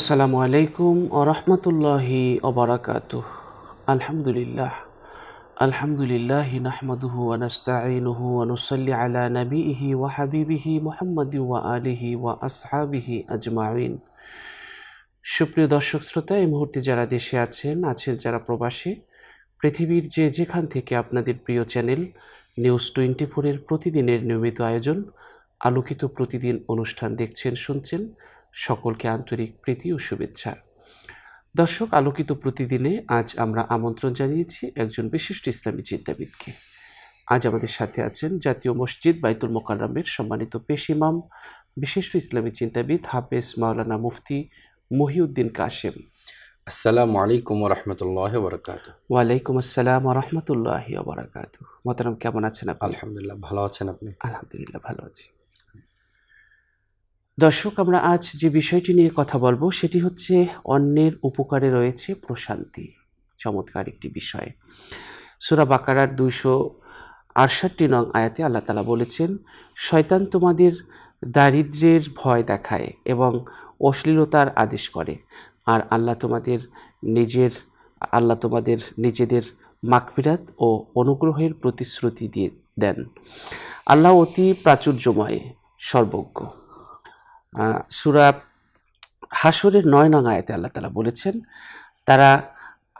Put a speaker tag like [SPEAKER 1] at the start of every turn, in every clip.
[SPEAKER 1] আসসালামু আলাইকুম রহমতুল্লাহি ওবরাকাত আলহামদুলিল্লাহ আলহামদুলিল্লাহ নাহমদুহু ওয়ানাস্তাঈনুহু ওয়া নুসাল্লি আলা নাবিয়িহি ওয়া হাবিবিহি মুহাম্মাদি ওয়া আলিহি ওয়া আসহাবিহি আজমাইন সুপ্রিয় দর্শক শ্রোতা এই মুহূর্তে যারা দেশে আছেন আছেন যারা প্রবাসী পৃথিবীর যে যেখান থেকে আপনাদের প্রিয় চ্যানেল নিউজ টোয়েন্টি ফোরের প্রতিদিনের নিয়মিত আয়োজন আলোকিত প্রতিদিন অনুষ্ঠান দেখছেন শুনছেন সকলকে আন্তরিক প্রীতি ও শুভেচ্ছা দর্শক আলোকিত প্রতিদিনে আজ আমরা আমন্ত্রণ জানিয়েছি একজন বিশিষ্ট ইসলামী চিন্তাবিদকে আজ আমাদের সাথে আছেন জাতীয় মসজিদ বাইতুল মোকাল্লামের সম্মানিত পেশ ইমাম বিশিষ্ট ইসলামী চিন্তাবিদ হাফেজ মাওলানা মুফতি মহিউদ্দিন কাশেম
[SPEAKER 2] আসসালামু আলাইকুম রহমতুল্লাহ বরকাত
[SPEAKER 1] ওয়ালাইকুম আসসালাম রহমতুল্লাহ বরকাত মোতারাম কেমন আছেন আলহামদুলিল্লাহ ভালো আছেন আপনি আলহামদুলিল্লাহ ভালো আছি দর্শক আমরা আজ যে বিষয়টি নিয়ে কথা বলবো সেটি হচ্ছে অন্যের উপকারে রয়েছে প্রশান্তি চমৎকার একটি বিষয় সুরা বাকারার দুইশো আটষট্টি নং আয়াতে আল্লাহ তালা বলেছেন শয়তান তোমাদের দারিদ্রের ভয় দেখায় এবং অশ্লীলতার আদেশ করে আর আল্লাহ তোমাদের নিজের আল্লাহ তোমাদের নিজেদের মাকবিরাত ও অনুগ্রহের প্রতিশ্রুতি দিয়ে দেন আল্লাহ অতি প্রাচুর্যময় সর্বজ্ঞ সুরা হাসরের নয় নং আয়তে আল্লাহ তালা বলেছেন তারা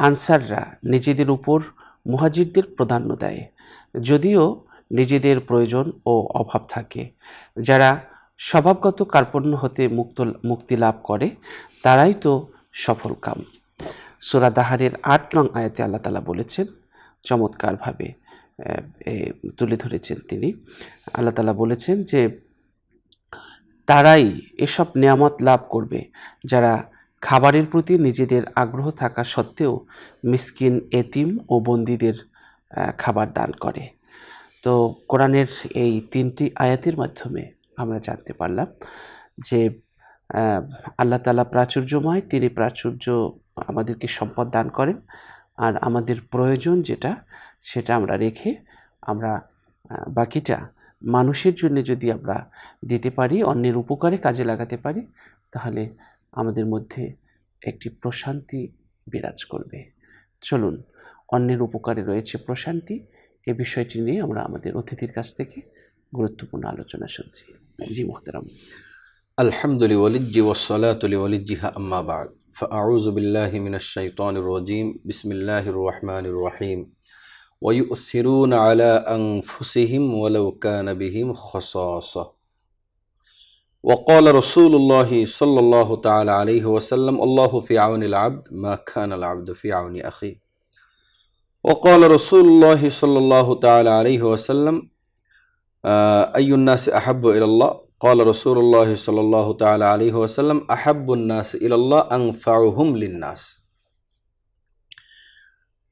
[SPEAKER 1] আনসাররা নিজেদের উপর মুহাজিরদের প্রাধান্য দেয় যদিও নিজেদের প্রয়োজন ও অভাব থাকে যারা স্বভাবগত কার্পণ্য হতে মুক্ত মুক্তি লাভ করে তারাই তো সফল কাম সুরা দাহারের আট নং আয়তে আল্লাহ তালা বলেছেন চমৎকারভাবে তুলে ধরেছেন তিনি আল্লাহ তালা বলেছেন যে তারাই এসব নিয়ামত লাভ করবে যারা খাবারের প্রতি নিজেদের আগ্রহ থাকা সত্ত্বেও মিসকিন এতিম ও বন্দীদের খাবার দান করে তো কোরআনের এই তিনটি আয়াতের মাধ্যমে আমরা জানতে পারলাম যে আল্লাহ তালা প্রাচুর্যময় তিনি প্রাচুর্য আমাদেরকে সম্পদ দান করেন আর আমাদের প্রয়োজন যেটা সেটা আমরা রেখে আমরা বাকিটা মানুষের জন্য যদি আমরা দিতে পারি অন্যের উপকারে কাজে লাগাতে পারি তাহলে আমাদের মধ্যে একটি প্রশান্তি বিরাজ করবে চলুন অন্যের উপকারে রয়েছে প্রশান্তি এ বিষয়টি নিয়ে আমরা আমাদের অতিথির কাছ থেকে গুরুত্বপূর্ণ আলোচনা শুনছি জি মোহতারাম
[SPEAKER 2] আলহামদুলিল্লাহ আম্মাবাদ فأعوذ بالله من الشيطان الرجيم بسم الله الرحمن الرحيم ويؤثرون على أنفسهم ولو كان بهم خصاصة وقال رسول الله صلى الله تعالى عليه وسلم الله في عون العبد ما كان العبد في عون أخيه وقال رسول الله صلى الله تعالى عليه وسلم آه، أي الناس أحب إلى الله قال رسول الله صلى الله تعالى عليه وسلم أحب الناس إلى الله أنفعهم للناس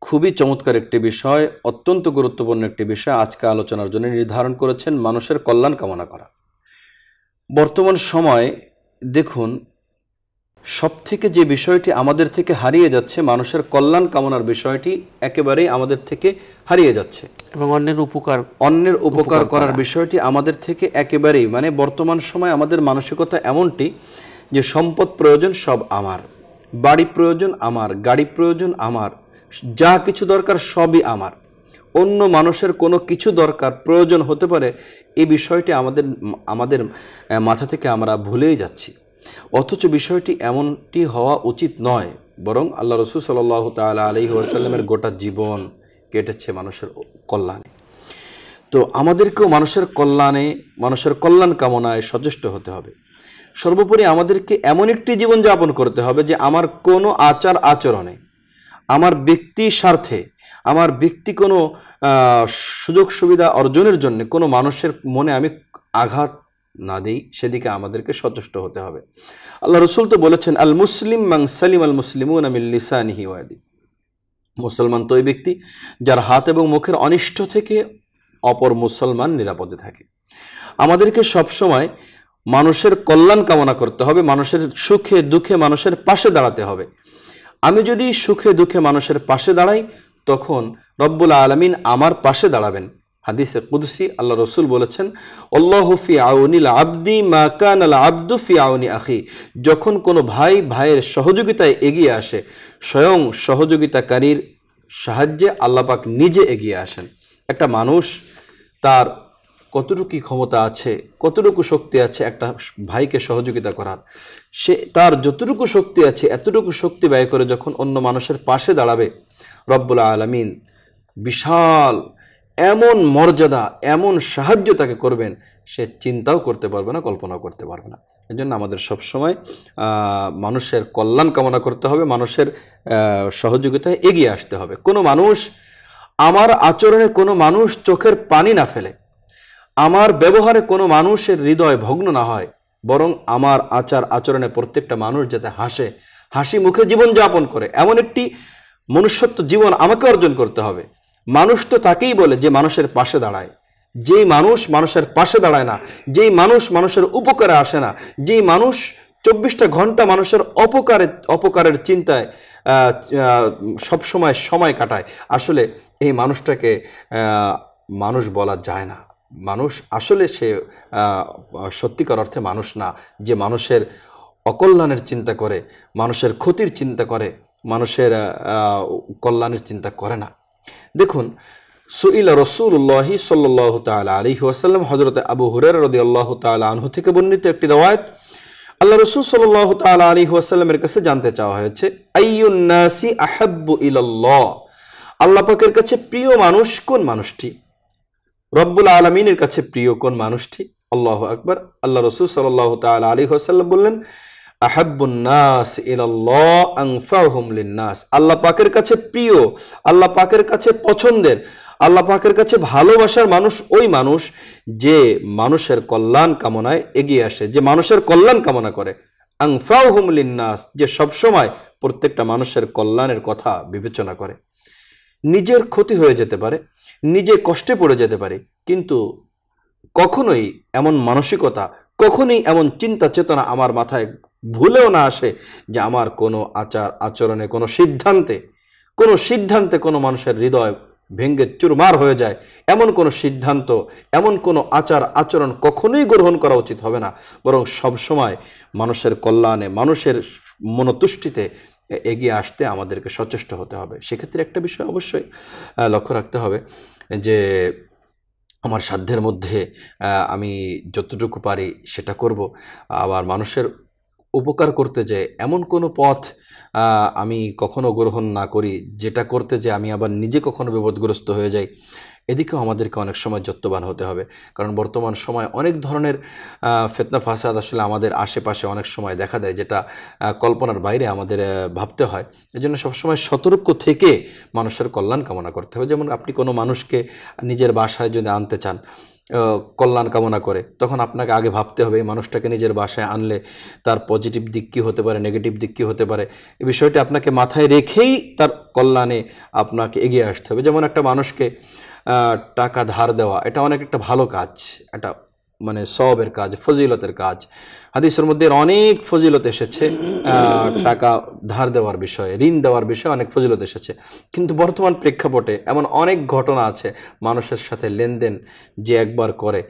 [SPEAKER 2] খুবই চমৎকার একটি বিষয় অত্যন্ত গুরুত্বপূর্ণ একটি বিষয় আজকে আলোচনার জন্য নির্ধারণ করেছেন মানুষের কল্যাণ কামনা করা বর্তমান সময় দেখুন সব থেকে যে বিষয়টি আমাদের থেকে হারিয়ে যাচ্ছে মানুষের কল্যাণ কামনার বিষয়টি একেবারেই আমাদের থেকে হারিয়ে যাচ্ছে
[SPEAKER 1] এবং অন্যের উপকার অন্যের উপকার করার
[SPEAKER 2] বিষয়টি আমাদের থেকে একেবারেই মানে বর্তমান সময় আমাদের মানসিকতা এমনটি যে সম্পদ প্রয়োজন সব আমার বাড়ি প্রয়োজন আমার গাড়ি প্রয়োজন আমার যা কিছু দরকার সবই আমার অন্য মানুষের কোনো কিছু দরকার প্রয়োজন হতে পারে এই বিষয়টি আমাদের আমাদের মাথা থেকে আমরা ভুলেই যাচ্ছি অথচ বিষয়টি এমনটি হওয়া উচিত নয় বরং আল্লাহ রসুল সাল্লাহ তাল আলি ওয়াসাল্লামের গোটা জীবন কেটেছে মানুষের কল্যাণে তো আমাদেরকেও মানুষের কল্যাণে মানুষের কল্যাণ কামনায় সচেষ্ট হতে হবে সর্বোপরি আমাদেরকে এমন একটি জীবন যাপন করতে হবে যে আমার কোনো আচার আচরণে আমার ব্যক্তি স্বার্থে আমার ব্যক্তি কোনো সুযোগ সুবিধা অর্জনের জন্য কোনো মানুষের মনে আমি আঘাত না দিই সেদিকে আমাদেরকে সচেষ্ট হতে হবে আল্লাহ রসুল তো বলেছেন আল মুসলিম মাং সালিম আল মুসলিম আমিল্লিসানিহি ওয়াদি মুসলমান তো ওই ব্যক্তি যার হাত এবং মুখের অনিষ্ট থেকে অপর মুসলমান নিরাপদে থাকে আমাদেরকে সবসময় মানুষের কল্যাণ কামনা করতে হবে মানুষের সুখে দুঃখে মানুষের পাশে দাঁড়াতে হবে আমি যদি সুখে দুঃখে মানুষের পাশে দাঁড়াই তখন রব্বুল আলমিন আমার পাশে দাঁড়াবেন হাদিসে কুদসি আল্লাহ রসুল বলেছেন ফি আউনিল আব্দি মাকান আল আব্দু ফি আউনি আখি যখন কোনো ভাই ভাইয়ের সহযোগিতায় এগিয়ে আসে স্বয়ং সহযোগিতাকারীর সাহায্যে আল্লাপাক নিজে এগিয়ে আসেন একটা মানুষ তার কতটুকু ক্ষমতা আছে কতটুকু শক্তি আছে একটা ভাইকে সহযোগিতা করার সে তার যতটুকু শক্তি আছে এতটুকু শক্তি ব্যয় করে যখন অন্য মানুষের পাশে দাঁড়াবে রব্বুল আলমিন বিশাল এমন মর্যাদা এমন সাহায্য তাকে করবেন সে চিন্তাও করতে পারবে না কল্পনাও করতে পারবে না এই জন্য আমাদের সবসময় মানুষের কল্যাণ কামনা করতে হবে মানুষের সহযোগিতায় এগিয়ে আসতে হবে কোনো মানুষ আমার আচরণে কোনো মানুষ চোখের পানি না ফেলে আমার ব্যবহারে কোনো মানুষের হৃদয় ভগ্ন না হয় বরং আমার আচার আচরণে প্রত্যেকটা মানুষ যাতে হাসে হাসি মুখে জীবন যাপন করে এমন একটি মনুষ্যত্ব জীবন আমাকে অর্জন করতে হবে মানুষ তো তাকেই বলে যে মানুষের পাশে দাঁড়ায় যেই মানুষ মানুষের পাশে দাঁড়ায় না যেই মানুষ মানুষের উপকারে আসে না যেই মানুষ চব্বিশটা ঘন্টা মানুষের অপকারে অপকারের চিন্তায় সব সময় সময় কাটায় আসলে এই মানুষটাকে মানুষ বলা যায় না মানুষ আসলে সে সত্যিকার অর্থে মানুষ না যে মানুষের অকল্যাণের চিন্তা করে মানুষের ক্ষতির চিন্তা করে মানুষের কল্যাণের চিন্তা করে না দেখুন সুইলা রসুল্লাহি সাল্লাহ তাল আলী ওয়াসাল্লাম হজরত আবু হুরের রদি আল্লাহ তাল আনহু থেকে বর্ণিত একটি রওয়ায়ত আল্লাহ রসুল সাল্লাহ তাল আলী ওয়াসাল্লামের কাছে জানতে চাওয়া হয়েছে আইউন্নাসি আহাব্বু ইলাল্লাহ আল্লাহ পাকের কাছে প্রিয় মানুষ কোন মানুষটি রব্বুল আলমিনের কাছে প্রিয় কোন মানুষটি আল্লাহ আকবর আল্লাহ রসুল সাল্লাহ তাল আলী হাসাল্লাম বললেন আহাবুন্নাস নাস আল্লাহ পাকের কাছে প্রিয় আল্লাহ পাকের কাছে পছন্দের আল্লাহ পাকের কাছে ভালোবাসার মানুষ ওই মানুষ যে মানুষের কল্যাণ কামনায় এগিয়ে আসে যে মানুষের কল্যাণ কামনা করে আংফাউহুমলিন নাস যে সবসময় প্রত্যেকটা মানুষের কল্যাণের কথা বিবেচনা করে নিজের ক্ষতি হয়ে যেতে পারে নিজে কষ্টে পড়ে যেতে পারে কিন্তু কখনোই এমন মানসিকতা কখনোই এমন চিন্তা চেতনা আমার মাথায় ভুলেও না আসে যে আমার কোনো আচার আচরণে কোনো সিদ্ধান্তে কোনো সিদ্ধান্তে কোনো মানুষের হৃদয় ভেঙ্গে চুরমার হয়ে যায় এমন কোনো সিদ্ধান্ত এমন কোনো আচার আচরণ কখনোই গ্রহণ করা উচিত হবে না বরং সবসময় মানুষের কল্যাণে মানুষের মনতুষ্টিতে এগিয়ে আসতে আমাদেরকে সচেষ্ট হতে হবে সেক্ষেত্রে একটা বিষয় অবশ্যই লক্ষ্য রাখতে হবে যে আমার সাধ্যের মধ্যে আমি যতটুকু পারি সেটা করব আবার মানুষের উপকার করতে যে এমন কোনো পথ আমি কখনো গ্রহণ না করি যেটা করতে যে আমি আবার নিজে কখনো বিপদগ্রস্ত হয়ে যাই এদিকেও আমাদেরকে অনেক সময় যত্নবান হতে হবে কারণ বর্তমান সময় অনেক ধরনের ফেতনা ফাসাদ আসলে আমাদের আশেপাশে অনেক সময় দেখা দেয় যেটা কল্পনার বাইরে আমাদের ভাবতে হয় এজন্য সবসময় সতর্ক থেকে মানুষের কল্যাণ কামনা করতে হবে যেমন আপনি কোনো মানুষকে নিজের বাসায় যদি আনতে চান কল্যাণ কামনা করে তখন আপনাকে আগে ভাবতে হবে এই মানুষটাকে নিজের বাসায় আনলে তার পজিটিভ দিক কী হতে পারে নেগেটিভ দিক কী হতে পারে এই বিষয়টি আপনাকে মাথায় রেখেই তার কল্যাণে আপনাকে এগিয়ে আসতে হবে যেমন একটা মানুষকে টাকা ধার দেওয়া এটা অনেক একটা ভালো কাজ এটা মানে সবের কাজ ফজিলতের কাজ হাদিসের মধ্যে অনেক ফজিলত এসেছে টাকা ধার দেওয়ার বিষয়ে ঋণ দেওয়ার বিষয়ে অনেক ফজিলত এসেছে কিন্তু বর্তমান প্রেক্ষাপটে এমন অনেক ঘটনা আছে মানুষের সাথে লেনদেন যে একবার করে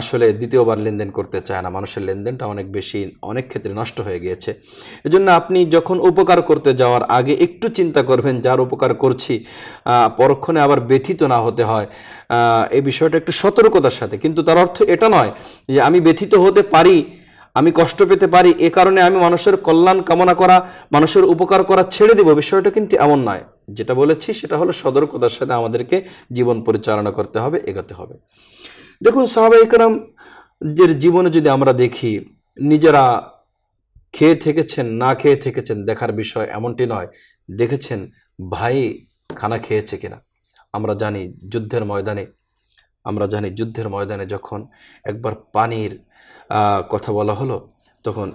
[SPEAKER 2] আসলে দ্বিতীয়বার লেনদেন করতে চায় না মানুষের লেনদেনটা অনেক বেশি অনেক ক্ষেত্রে নষ্ট হয়ে গিয়েছে এজন্য আপনি যখন উপকার করতে যাওয়ার আগে একটু চিন্তা করবেন যার উপকার করছি পরক্ষণে আবার ব্যথিত না হতে হয় এই বিষয়টা একটু সতর্কতার সাথে কিন্তু তার অর্থ এটা নয় যে আমি ব্যথিত হতে পারি আমি কষ্ট পেতে পারি এ কারণে আমি মানুষের কল্যাণ কামনা করা মানুষের উপকার করা ছেড়ে দেব বিষয়টা কিন্তু এমন নয় যেটা বলেছি সেটা হলো সতর্কতার সাথে আমাদেরকে জীবন পরিচালনা করতে হবে এগোতে হবে দেখুন সাহাবা ইকরামদের জীবনে যদি আমরা দেখি নিজেরা খেয়ে থেকেছেন না খেয়ে থেকেছেন দেখার বিষয় এমনটি নয় দেখেছেন ভাই খানা খেয়েছে কিনা আমরা জানি যুদ্ধের ময়দানে আমরা জানি যুদ্ধের ময়দানে যখন একবার পানির কথা বলা হলো তখন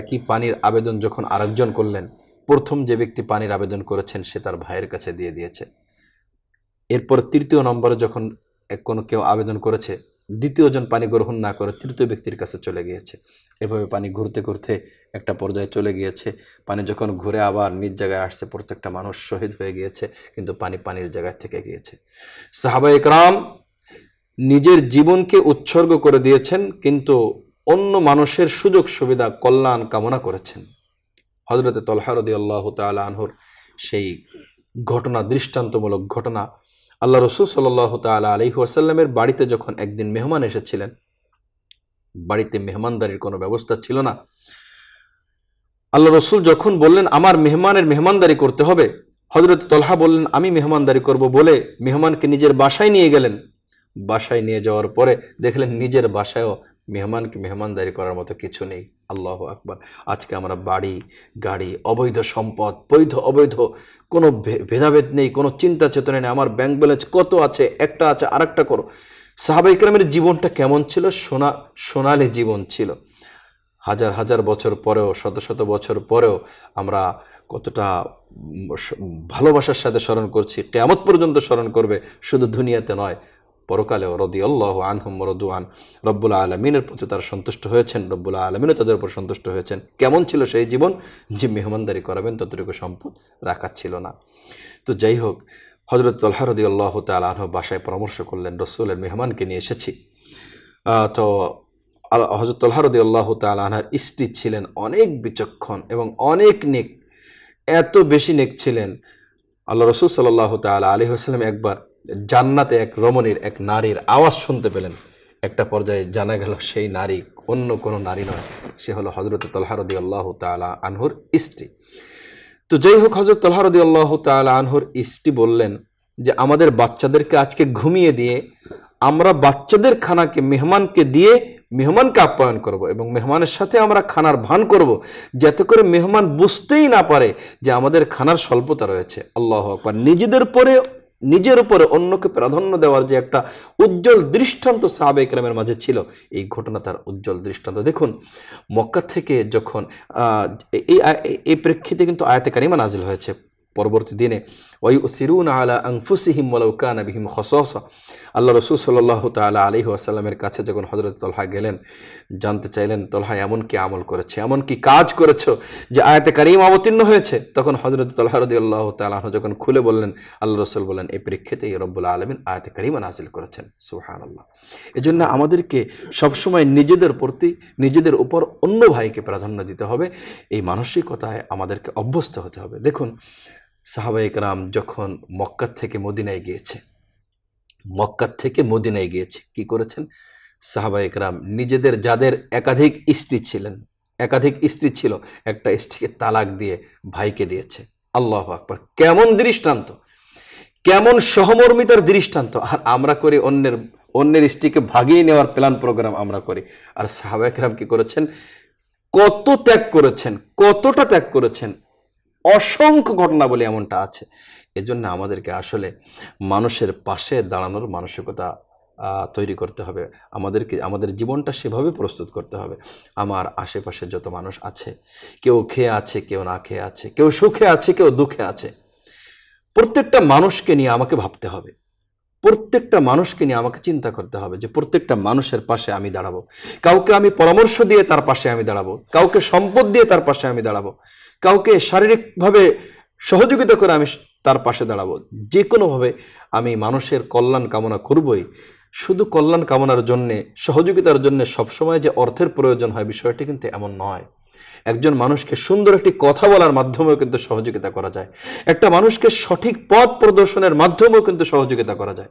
[SPEAKER 2] একই পানির আবেদন যখন আরেকজন করলেন প্রথম যে ব্যক্তি পানির আবেদন করেছেন সে তার ভাইয়ের কাছে দিয়ে দিয়েছে এরপর তৃতীয় নম্বরে যখন কোনো কেউ আবেদন করেছে দ্বিতীয়জন পানি গ্রহণ না করে তৃতীয় ব্যক্তির কাছে চলে গিয়েছে এভাবে পানি ঘুরতে ঘুরতে একটা পর্যায়ে চলে গিয়েছে পানি যখন ঘুরে আবার নিজ জায়গায় আসছে প্রত্যেকটা মানুষ শহীদ হয়ে গিয়েছে কিন্তু পানি পানির জায়গায় থেকে গিয়েছে সাহাবা ইকরাম নিজের জীবনকে উৎসর্গ করে দিয়েছেন কিন্তু অন্য মানুষের সুযোগ সুবিধা কল্যাণ কামনা করেছেন হজরতে তলহারদি আল্লাহ তাল আনহর সেই ঘটনা দৃষ্টান্তমূলক ঘটনা আল্লাহ রসুল সাল্লাহ তালা আলহি আসাল্লামের বাড়িতে যখন একদিন মেহমান এসেছিলেন বাড়িতে মেহমানদারির কোনো ব্যবস্থা ছিল না আল্লাহ রসুল যখন বললেন আমার মেহমানের মেহমানদারি করতে হবে হজরত তলহা বললেন আমি মেহমানদারি করব বলে মেহমানকে নিজের বাসায় নিয়ে গেলেন বাসায় নিয়ে যাওয়ার পরে দেখলেন নিজের বাসায়ও মেহমানকে মেহমানদারি করার মতো কিছু নেই আল্লাহ আকবার আজকে আমরা বাড়ি গাড়ি অবৈধ সম্পদ বৈধ অবৈধ কোনো ভেদাভেদ নেই কোনো চিন্তা চেতনা নেই আমার ব্যাংক ব্যালেন্স কত আছে একটা আছে আরেকটা করো সাহাবা জীবনটা কেমন ছিল সোনা সোনালি জীবন ছিল হাজার হাজার বছর পরেও শত শত বছর পরেও আমরা কতটা ভালোবাসার সাথে স্মরণ করছি কেমত পর্যন্ত স্মরণ করবে শুধু দুনিয়াতে নয় পরকালেও আল্লাহ আনহুম রদুয়ান রব্বুল আলমিনের প্রতি তারা সন্তুষ্ট হয়েছেন রব্বুল আলমিনও তাদের উপর সন্তুষ্ট হয়েছেন কেমন ছিল সেই জীবন যে মেহমানদারি করাবেন ততটুকু সম্পদ রাখা ছিল না তো যাই হোক হজরত তল্হা আল্লাহ তাল আনহ বাসায় পরামর্শ করলেন রসুলের মেহমানকে নিয়ে এসেছি তো হজরত তল্হা আল্লাহ তাল আনহার স্ত্রী ছিলেন অনেক বিচক্ষণ এবং অনেক নেক এত বেশি নেক ছিলেন আল্লাহ রসুল সাল্লাহ তাল আলী হাসলাম একবার জান্নাতে এক রমণীর এক নারীর আওয়াজ শুনতে পেলেন একটা পর্যায়ে জানা গেল সেই নারী অন্য কোনো নারী নয় সে হলো হজরত তলহারদি আল্লাহ তালা আনহুর স্ত্রী তো যাই হোক হজরত তলহারদি আল্লাহ তালা আনহুর স্ত্রী বললেন যে আমাদের বাচ্চাদেরকে আজকে ঘুমিয়ে দিয়ে আমরা বাচ্চাদের খানাকে মেহমানকে দিয়ে মেহমানকে আপ্যায়ন করব এবং মেহমানের সাথে আমরা খানার ভান করব যাতে করে মেহমান বুঝতেই না পারে যে আমাদের খানার স্বল্পতা রয়েছে আল্লাহ আকবর নিজেদের পরে নিজের উপরে অন্যকে প্রাধান্য দেওয়ার যে একটা উজ্জ্বল দৃষ্টান্ত সাহাবে ইকরামের মাঝে ছিল এই ঘটনা তার উজ্জ্বল দৃষ্টান্ত দেখুন মক্কা থেকে যখন এই এই প্রেক্ষিতে কিন্তু আয়াতে কারিমা নাজিল হয়েছে পরবর্তী দিনে ওই সিরুন আলা আংফুসিহিম মলৌকান বিহিম খসস আল্লাহ রসুল সাল্লাহ তালা আলি আসাল্লামের কাছে যখন হজরত তলহা গেলেন জানতে চাইলেন তলহা এমন কি আমল করেছে এমন কি কাজ করেছ যে আয়তে কারিম অবতীর্ণ হয়েছে তখন হজরত তলহা রদি আল্লাহ তালাহ যখন খুলে বললেন আল্লাহ রসুল বললেন এই প্রেক্ষিতে রব্বুল আলমিন আয়তে কারিমা নাজিল করেছেন সুহান আল্লাহ এজন্য আমাদেরকে সবসময় নিজেদের প্রতি নিজেদের উপর অন্য ভাইকে প্রাধান্য দিতে হবে এই মানসিকতায় আমাদেরকে অভ্যস্ত হতে হবে দেখুন সাহাবা একরাম যখন মক্কার থেকে মদিনায় গিয়েছে মক্কার থেকে মদিনায় গিয়েছে কি করেছেন সাহাবা একরাম নিজেদের যাদের একাধিক স্ত্রী ছিলেন একাধিক স্ত্রী ছিল একটা স্ত্রীকে তালাক দিয়ে ভাইকে দিয়েছে আল্লাহ আকবর কেমন দৃষ্টান্ত কেমন সহমর্মিতার দৃষ্টান্ত আর আমরা করি অন্যের অন্যের স্ত্রীকে ভাগিয়ে নেওয়ার প্ল্যান প্রোগ্রাম আমরা করি আর সাহাবা একরাম কি করেছেন কত ত্যাগ করেছেন কতটা ত্যাগ করেছেন অসংখ্য ঘটনা বলে এমনটা আছে এজন্য আমাদেরকে আসলে মানুষের পাশে দাঁড়ানোর মানসিকতা তৈরি করতে হবে আমাদেরকে আমাদের জীবনটা সেভাবে প্রস্তুত করতে হবে আমার আশেপাশে যত মানুষ আছে কেউ খেয়ে আছে কেউ না খেয়ে আছে কেউ সুখে আছে কেউ দুঃখে আছে প্রত্যেকটা মানুষকে নিয়ে আমাকে ভাবতে হবে প্রত্যেকটা মানুষকে নিয়ে আমাকে চিন্তা করতে হবে যে প্রত্যেকটা মানুষের পাশে আমি দাঁড়াবো কাউকে আমি পরামর্শ দিয়ে তার পাশে আমি দাঁড়াবো কাউকে সম্পদ দিয়ে তার পাশে আমি দাঁড়াবো কাউকে শারীরিকভাবে সহযোগিতা করে আমি তার পাশে দাঁড়াবো যে কোনোভাবে আমি মানুষের কল্যাণ কামনা করবই শুধু কল্যাণ কামনার জন্যে সহযোগিতার জন্যে সবসময় যে অর্থের প্রয়োজন হয় বিষয়টি কিন্তু এমন নয় একজন মানুষকে সুন্দর একটি কথা বলার মাধ্যমেও কিন্তু সহযোগিতা করা যায় একটা মানুষকে সঠিক পথ প্রদর্শনের মাধ্যমেও কিন্তু সহযোগিতা করা যায়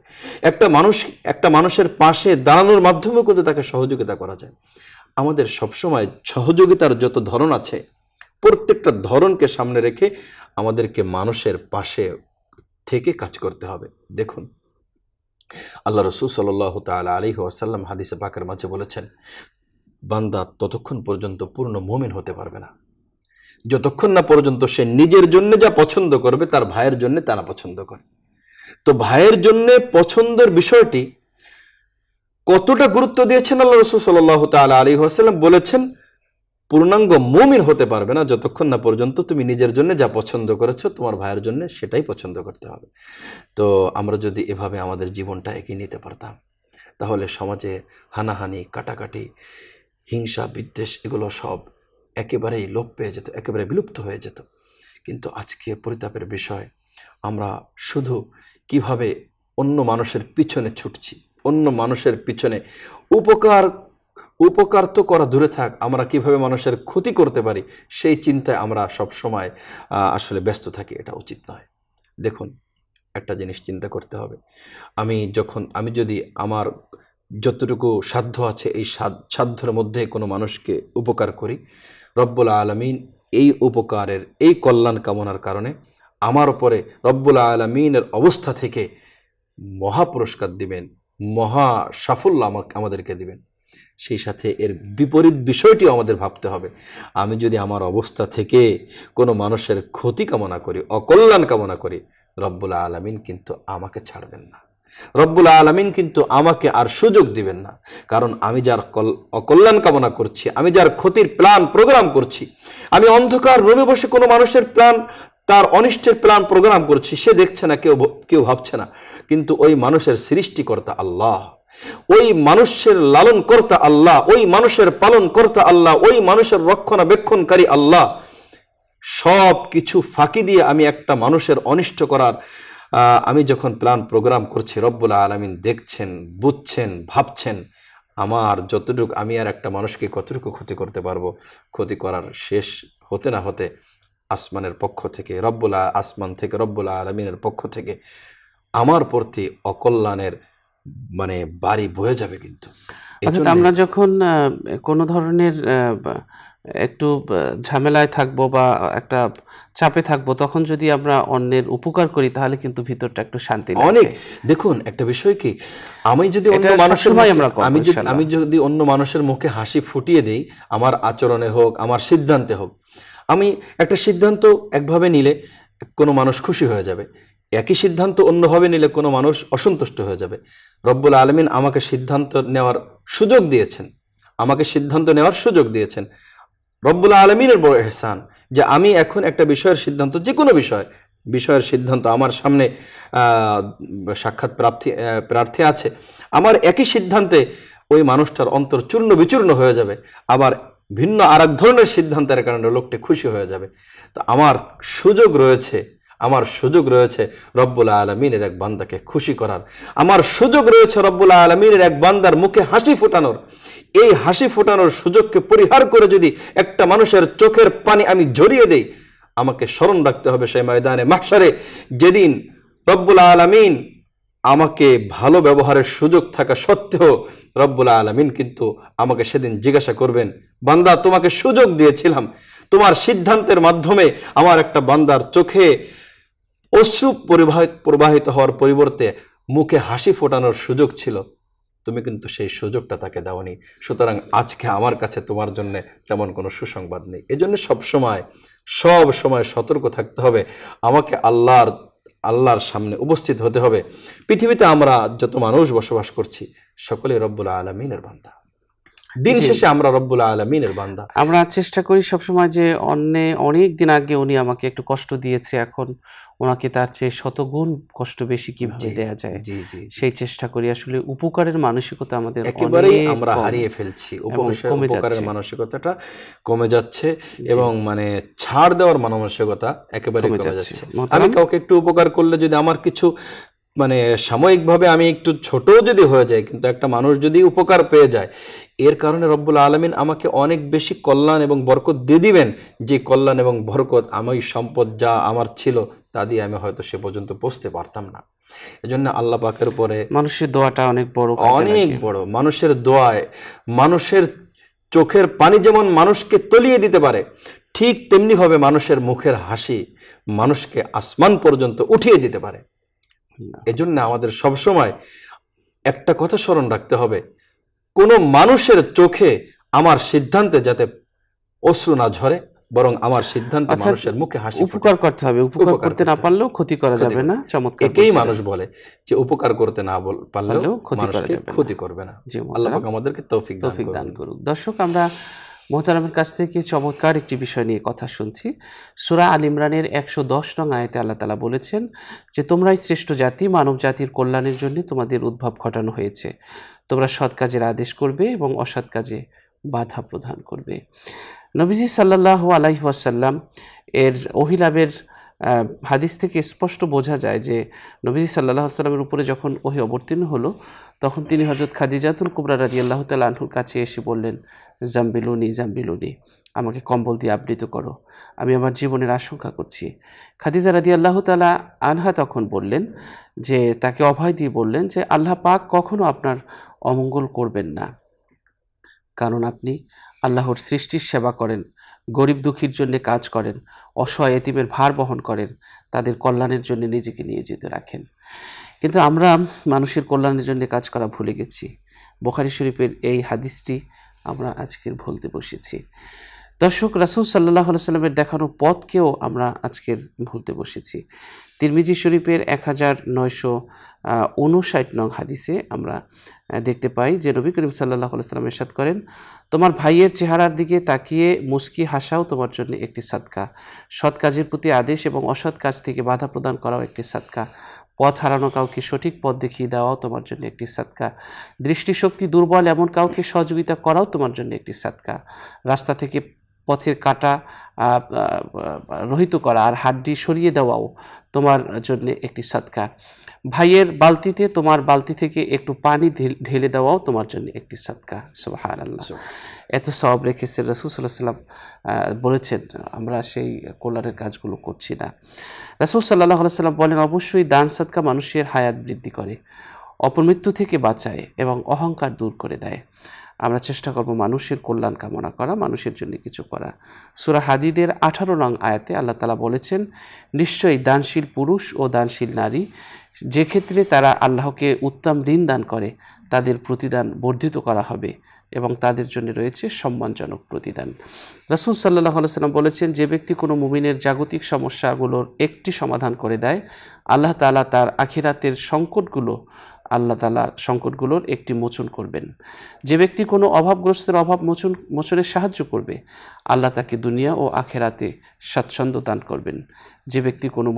[SPEAKER 2] একটা মানুষ একটা মানুষের পাশে দাঁড়ানোর মাধ্যমেও কিন্তু তাকে সহযোগিতা করা যায় আমাদের সবসময় সহযোগিতার যত ধরন আছে প্রত্যেকটা ধরনকে সামনে রেখে আমাদেরকে মানুষের পাশে থেকে কাজ করতে হবে দেখুন আল্লাহ রসুল সাল্লাহ তাল আলী ওয়াসাল্লাম হাদিসে পাকের মাঝে বলেছেন বান্দা ততক্ষণ পর্যন্ত পূর্ণ মোমেন হতে পারবে না যতক্ষণ না পর্যন্ত সে নিজের জন্য যা পছন্দ করবে তার ভাইয়ের জন্য তা না পছন্দ করে তো ভাইয়ের জন্য পছন্দের বিষয়টি কতটা গুরুত্ব দিয়েছেন আল্লাহ রসুল সাল্লাহ তাল আলী হাসাল্লাম বলেছেন পূর্ণাঙ্গ মুমিন হতে পারবে না যতক্ষণ না পর্যন্ত তুমি নিজের জন্য যা পছন্দ করেছো তোমার ভাইয়ের জন্য সেটাই পছন্দ করতে হবে তো আমরা যদি এভাবে আমাদের জীবনটা এগিয়ে নিতে পারতাম তাহলে সমাজে হানাহানি কাটাকাটি হিংসা বিদ্বেষ এগুলো সব একেবারেই লোপ পেয়ে যেত একেবারে বিলুপ্ত হয়ে যেত কিন্তু আজকে পরিতাপের বিষয় আমরা শুধু কিভাবে অন্য মানুষের পিছনে ছুটছি অন্য মানুষের পিছনে উপকার উপকার তো করা দূরে থাক আমরা কিভাবে মানুষের ক্ষতি করতে পারি সেই চিন্তায় আমরা সব সময় আসলে ব্যস্ত থাকি এটা উচিত নয় দেখুন একটা জিনিস চিন্তা করতে হবে আমি যখন আমি যদি আমার যতটুকু সাধ্য আছে এই সাধ্যের মধ্যে কোনো মানুষকে উপকার করি রব্বুল আলমিন এই উপকারের এই কল্যাণ কামনার কারণে আমার ওপরে রব্বুল আলমিনের অবস্থা থেকে মহা পুরস্কার দিবেন মহা সাফল্য আমাকে আমাদেরকে দিবেন সেই সাথে এর বিপরীত বিষয়টিও আমাদের ভাবতে হবে আমি যদি আমার অবস্থা থেকে কোনো মানুষের ক্ষতি কামনা করি অকল্যাণ কামনা করি রব্বুল আলমিন কিন্তু আমাকে ছাড়বেন না রব্বুল আলমিন কিন্তু আমাকে আর সুযোগ দিবেন না কারণ আমি যার অকল্যাণ কামনা করছি আমি যার ক্ষতির প্ল্যান প্রোগ্রাম করছি আমি অন্ধকার রুমে বসে কোনো মানুষের প্ল্যান তার অনিষ্টের প্ল্যান প্রোগ্রাম করছি সে দেখছে না কেউ কেউ ভাবছে না কিন্তু ওই মানুষের সৃষ্টিকর্তা আল্লাহ ওই মানুষের লালন কর্তা আল্লাহ ওই মানুষের পালন কর্তা আল্লাহ ওই মানুষের রক্ষণাবেক্ষণকারী আল্লাহ সব কিছু ফাঁকি দিয়ে আমি একটা মানুষের অনিষ্ট করার আমি যখন প্ল্যান প্রোগ্রাম করছি রব্বুল আলমিন দেখছেন বুঝছেন ভাবছেন আমার যতটুকু আমি আর একটা মানুষকে কতটুকু ক্ষতি করতে পারবো ক্ষতি করার শেষ হতে না হতে আসমানের পক্ষ থেকে রব্বুল আসমান থেকে রব্বুল আলমিনের পক্ষ থেকে আমার প্রতি অকল্যাণের মানে বাড়ি বয়ে যাবে কিন্তু আমরা
[SPEAKER 1] যখন কোনো ধরনের একটু ঝামেলায় থাকবো বা একটা চাপে থাকবো তখন যদি আমরা অন্যের উপকার করি তাহলে কিন্তু ভিতরটা একটু শান্তি অনেক দেখুন একটা বিষয় কি
[SPEAKER 2] আমি যদি অন্য মানুষের আমি যদি আমি যদি অন্য মানুষের মুখে হাসি ফুটিয়ে দেই আমার আচরণে হোক আমার সিদ্ধান্তে হোক আমি একটা সিদ্ধান্ত একভাবে নিলে কোনো মানুষ খুশি হয়ে যাবে একই সিদ্ধান্ত অন্যভাবে নিলে কোনো মানুষ অসন্তুষ্ট হয়ে যাবে রব্বুল আলমিন আমাকে সিদ্ধান্ত নেওয়ার সুযোগ দিয়েছেন আমাকে সিদ্ধান্ত নেওয়ার সুযোগ দিয়েছেন রব্বুল আলমিনের বড় এহসান যে আমি এখন একটা বিষয়ের সিদ্ধান্ত যে কোনো বিষয় বিষয়ের সিদ্ধান্ত আমার সামনে সাক্ষাৎ প্রার্থী প্রার্থী আছে আমার একই সিদ্ধান্তে ওই মানুষটার অন্তর চূর্ণ বিচূর্ণ হয়ে যাবে আবার ভিন্ন আর এক ধরনের সিদ্ধান্তের কারণে লোকটি খুশি হয়ে যাবে তো আমার সুযোগ রয়েছে আমার সুযোগ রয়েছে রব্বুল আলমিনের এক বান্দাকে খুশি করার আমার সুযোগ রয়েছে রব্বুল আলমিনের এক বান্দার মুখে হাসি ফোটানোর এই হাসি ফোটানোর সুযোগকে পরিহার করে যদি একটা মানুষের চোখের পানি আমি ঝরিয়ে দেই আমাকে স্মরণ রাখতে হবে সেই ময়দানে মাসারে যেদিন রব্বুল আলমিন আমাকে ভালো ব্যবহারের সুযোগ থাকা সত্ত্বেও রব্বুল আলমিন কিন্তু আমাকে সেদিন জিজ্ঞাসা করবেন বান্দা তোমাকে সুযোগ দিয়েছিলাম তোমার সিদ্ধান্তের মাধ্যমে আমার একটা বান্দার চোখে অশ্রু প্রবাহিত হওয়ার পরিবর্তে মুখে হাসি ফোটানোর সুযোগ ছিল তুমি কিন্তু সেই সুযোগটা তাকে দাওনি সুতরাং আজকে আমার কাছে তোমার জন্য তেমন কোনো সুসংবাদ নেই এজন্য সবসময় সব সময় সতর্ক থাকতে হবে আমাকে আল্লাহর আল্লাহর সামনে উপস্থিত হতে হবে পৃথিবীতে আমরা যত মানুষ বসবাস করছি সকলে রব্বুল আলমিনের বান্ধা দিন শেষে আমরা রব্বুল আলমিনের বান্দা
[SPEAKER 1] আমরা চেষ্টা করি সবসময় যে অন্য অনেক দিন আগে উনি আমাকে একটু কষ্ট দিয়েছে এখন ওনাকে তার চেয়ে শতগুণ কষ্ট বেশি কিভাবে দেয়া যায় সেই চেষ্টা করি আসলে উপকারের মানসিকতা আমাদের একেবারেই আমরা হারিয়ে ফেলছি উপকারের
[SPEAKER 2] মানসিকতাটা কমে যাচ্ছে এবং মানে ছাড় দেওয়ার মানসিকতা একেবারে কমে যাচ্ছে আমি কাউকে একটু উপকার করলে যদি আমার কিছু মানে সাময়িকভাবে আমি একটু ছোট যদি হয়ে যাই কিন্তু একটা মানুষ যদি উপকার পেয়ে যায় এর কারণে রব্বুল আলমিন আমাকে অনেক বেশি কল্যাণ এবং বরকত দিয়ে দিবেন যে কল্যাণ এবং বরকত আমি সম্পদ যা আমার ছিল তা দিয়ে আমি হয়তো সে পর্যন্ত পৌঁছতে পারতাম না এজন্য আল্লাহ পাকের উপরে
[SPEAKER 1] মানুষের দোয়াটা অনেক বড় অনেক বড় মানুষের
[SPEAKER 2] দোয়ায় মানুষের চোখের পানি যেমন মানুষকে তলিয়ে দিতে পারে ঠিক তেমনিভাবে মানুষের মুখের হাসি মানুষকে আসমান পর্যন্ত উঠিয়ে দিতে পারে এজন্য আমাদের সবসময় একটা কথা স্মরণ রাখতে হবে কোনো মানুষের চোখে আমার সিদ্ধান্তে যাতে অশ্রু না ঝরে
[SPEAKER 1] বরং আমার সিদ্ধান্ত আচ্ছা, মানুষের মুখে হাসি উপকার করতে হবে উপকার করতে না পারলেও ক্ষতি করা যাবে না চমৎকার একেই মানুষ
[SPEAKER 2] বলে যে উপকার করতে না পারলেও ক্ষতি করা যাবে ক্ষতি করবে না আল্লাহ পাক
[SPEAKER 1] আমাদেরকে তৌফিক দান করুক দর্শক আমরা মোহতারামের কাছ থেকে চমৎকার একটি বিষয় নিয়ে কথা শুনছি সুরা আল ইমরানের একশো দশ নং আয়তে আল্লাহ তালা বলেছেন যে তোমরাই শ্রেষ্ঠ জাতি মানব জাতির কল্যাণের জন্য তোমাদের উদ্ভব ঘটানো হয়েছে তোমরা সৎ কাজের আদেশ করবে এবং অসৎ কাজে বাধা প্রদান করবে নবীজি সাল্লাহ আলাইহাসাল্লাম এর অহিলাভের হাদিস থেকে স্পষ্ট বোঝা যায় যে নবীজি সাল্লাহ সাল্লামের উপরে যখন ওহি অবতীর্ণ হলো তখন তিনি হজরত খাদিজাতুল কুবরা রাজি আল্লাহ আনহুর কাছে এসে বললেন জাম্বিলুনি জাম্বিলুনি আমাকে কম্বল দিয়ে আবৃত করো আমি আমার জীবনের আশঙ্কা করছি খাদিজা রাজি আল্লাহ তালা আনহা তখন বললেন যে তাকে অভয় দিয়ে বললেন যে আল্লাহ পাক কখনও আপনার অমঙ্গল করবেন না কারণ আপনি আল্লাহর সৃষ্টির সেবা করেন গরিব দুঃখীর জন্য কাজ করেন অসহায় এতিমের ভার বহন করেন তাদের কল্যাণের জন্য নিজেকে নিয়োজিত রাখেন কিন্তু আমরা মানুষের কল্যাণের জন্য কাজ করা ভুলে গেছি বোখারি শরীফের এই হাদিসটি আমরা আজকের ভুলতে বসেছি দর্শক রাসুল সাল্লাহ সাল্লামের দেখানো পথকেও আমরা আজকের ভুলতে বসেছি তিরমিজি শরীফের এক হাজার নয়শো উনষাট নং হাদিসে আমরা দেখতে পাই যে নবী করিম সাল্লাহ সাল্লাম এরশাদ করেন তোমার ভাইয়ের চেহারার দিকে তাকিয়ে মুস্কি হাসাও তোমার জন্য একটি সাদকা সৎ কাজের প্রতি আদেশ এবং অসৎ কাজ থেকে বাধা প্রদান করাও একটি সাদকা পথ হারানো কাউকে সঠিক পথ দেখিয়ে দেওয়াও তোমার জন্য একটি সাদকা দৃষ্টিশক্তি দুর্বল এমন কাউকে সহযোগিতা করাও তোমার জন্য একটি সাদকা রাস্তা থেকে পথের কাটা রহিত করা আর হাড্ডি সরিয়ে দেওয়াও তোমার জন্য একটি সাদকা ভাইয়ের বালতিতে তোমার বালতি থেকে একটু পানি ঢেলে দেওয়াও তোমার জন্য একটি সাদকা সুবাহান আল্লাহ এত সব রেখেছে রসুল্লাহ সাল্লাম বলেছেন আমরা সেই কল্যাণের কাজগুলো করছি না রসুল সাল্লাহ সাল্লাম বলেন অবশ্যই দান সাদকা মানুষের হায়াত বৃদ্ধি করে অপমৃত্যু থেকে বাঁচায় এবং অহংকার দূর করে দেয় আমরা চেষ্টা করব মানুষের কল্যাণ কামনা করা মানুষের জন্য কিছু করা সুরা হাদিদের আঠারো নং আয়াতে আল্লাহ তালা বলেছেন নিশ্চয়ই দানশীল পুরুষ ও দানশীল নারী যে ক্ষেত্রে তারা আল্লাহকে উত্তম ঋণ দান করে তাদের প্রতিদান বর্ধিত করা হবে এবং তাদের জন্য রয়েছে সম্মানজনক প্রতিদান রসুল সাল্লাহ সাল্লাম বলেছেন যে ব্যক্তি কোনো মুমিনের জাগতিক সমস্যাগুলোর একটি সমাধান করে দেয় আল্লাহ তালা তার আখিরাতের সংকটগুলো আল্লাহ তালা সংকটগুলোর একটি মোচন করবেন যে ব্যক্তি কোনো অভাবগ্রস্তের অভাব মোচন মোচনের সাহায্য করবে আল্লাহ তাকে দুনিয়া ও আখেরাতে স্বাচ্ছন্দ্য দান করবেন যে ব্যক্তি কোনো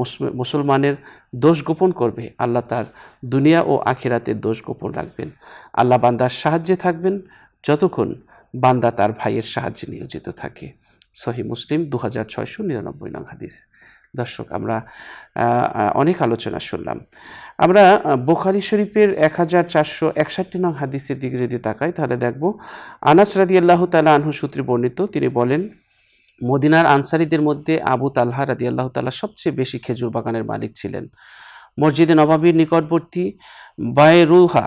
[SPEAKER 1] মুসলমানের দোষ গোপন করবে আল্লাহ তার দুনিয়া ও আখেরাতে দোষ গোপন রাখবেন আল্লাহ বান্দার সাহায্যে থাকবেন যতক্ষণ বান্দা তার ভাইয়ের সাহায্যে নিয়োজিত থাকে সহি মুসলিম দু হাজার ছয়শো নিরানব্বই নং হাদিস দর্শক আমরা অনেক আলোচনা শুনলাম আমরা বোখারি শরীফের এক হাজার চারশো একষট্টি নং হাদিসের দিকে যদি তাকাই তাহলে দেখব আনাস রাদি আল্লাহ তালা আনহু সূত্রে বর্ণিত তিনি বলেন মদিনার আনসারিদের মধ্যে আবু তালহা রাদি আল্লাহ তালা সবচেয়ে বেশি খেজুর বাগানের মালিক ছিলেন মসজিদে নবাবীর নিকটবর্তী বায়রুহা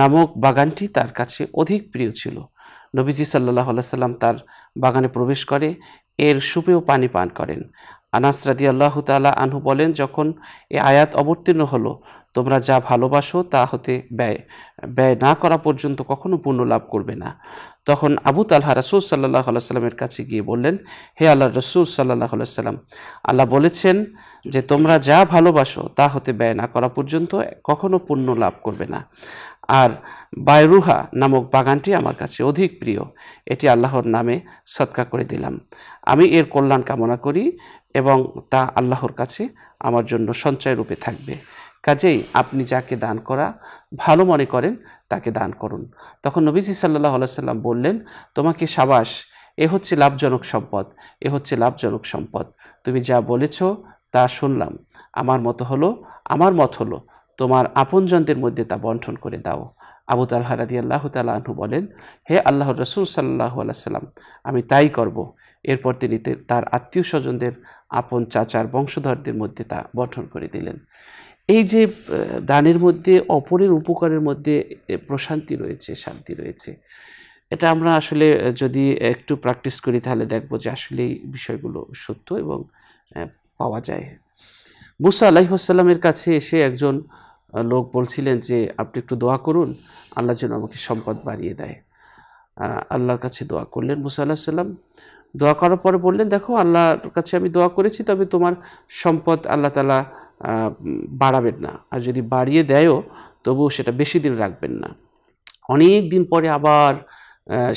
[SPEAKER 1] নামক বাগানটি তার কাছে অধিক প্রিয় ছিল নবীজি সাল্লাহ সাল্লাম তার বাগানে প্রবেশ করে এর সুপেয় পানি পান করেন আনাস রাদি আল্লাহ তালা আনহু বলেন যখন এ আয়াত অবতীর্ণ হলো তোমরা যা ভালোবাসো তা হতে ব্যয় ব্যয় না করা পর্যন্ত কখনো পূর্ণ লাভ করবে না তখন আবু তালহা রসুল সাল্লাহ সাল্লামের কাছে গিয়ে বললেন হে আল্লাহ রসুল সাল্লাহ সাল্লাম আল্লাহ বলেছেন যে তোমরা যা ভালোবাসো তা হতে ব্যয় না করা পর্যন্ত কখনো পূর্ণ লাভ করবে না আর বায়রুহা নামক বাগানটি আমার কাছে অধিক প্রিয় এটি আল্লাহর নামে সৎকা করে দিলাম আমি এর কল্যাণ কামনা করি এবং তা আল্লাহর কাছে আমার জন্য সঞ্চয় রূপে থাকবে কাজেই আপনি যাকে দান করা ভালো মনে করেন তাকে দান করুন তখন নবীজি সাল্লাহ সাল্লাম বললেন তোমাকে সাবাস এ হচ্ছে লাভজনক সম্পদ এ হচ্ছে লাভজনক সম্পদ তুমি যা বলেছ তা শুনলাম আমার মতো হলো আমার মত হলো তোমার আপনজনদের মধ্যে তা বন্টন করে দাও আবু তাল্লাহ রাজি আল্লাহ তাল্লাহ বলেন হে আল্লাহর রসুল সাল্লাহ আল্লাহ সাল্লাম আমি তাই করবো এরপর তিনি তার আত্মীয় স্বজনদের আপন চাচার বংশধরদের মধ্যে তা বঠন করে দিলেন এই যে দানের মধ্যে অপরের উপকারের মধ্যে প্রশান্তি রয়েছে শান্তি রয়েছে এটা আমরা আসলে যদি একটু প্র্যাকটিস করি তাহলে দেখব যে আসলে এই বিষয়গুলো সত্য এবং পাওয়া যায় মুসা আলাইসাল্লামের কাছে এসে একজন লোক বলছিলেন যে আপনি একটু দোয়া করুন আল্লাহ যেন আমাকে সম্পদ বাড়িয়ে দেয় আল্লাহর কাছে দোয়া করলেন মুসা আল্লাহ সাল্লাম দোয়া করার পরে বললেন দেখো আল্লাহর কাছে আমি দোয়া করেছি তবে তোমার সম্পদ আল্লাহ তালা বাড়াবেন না আর যদি বাড়িয়ে দেয়ও তবুও সেটা বেশি দিন রাখবেন না অনেক দিন পরে আবার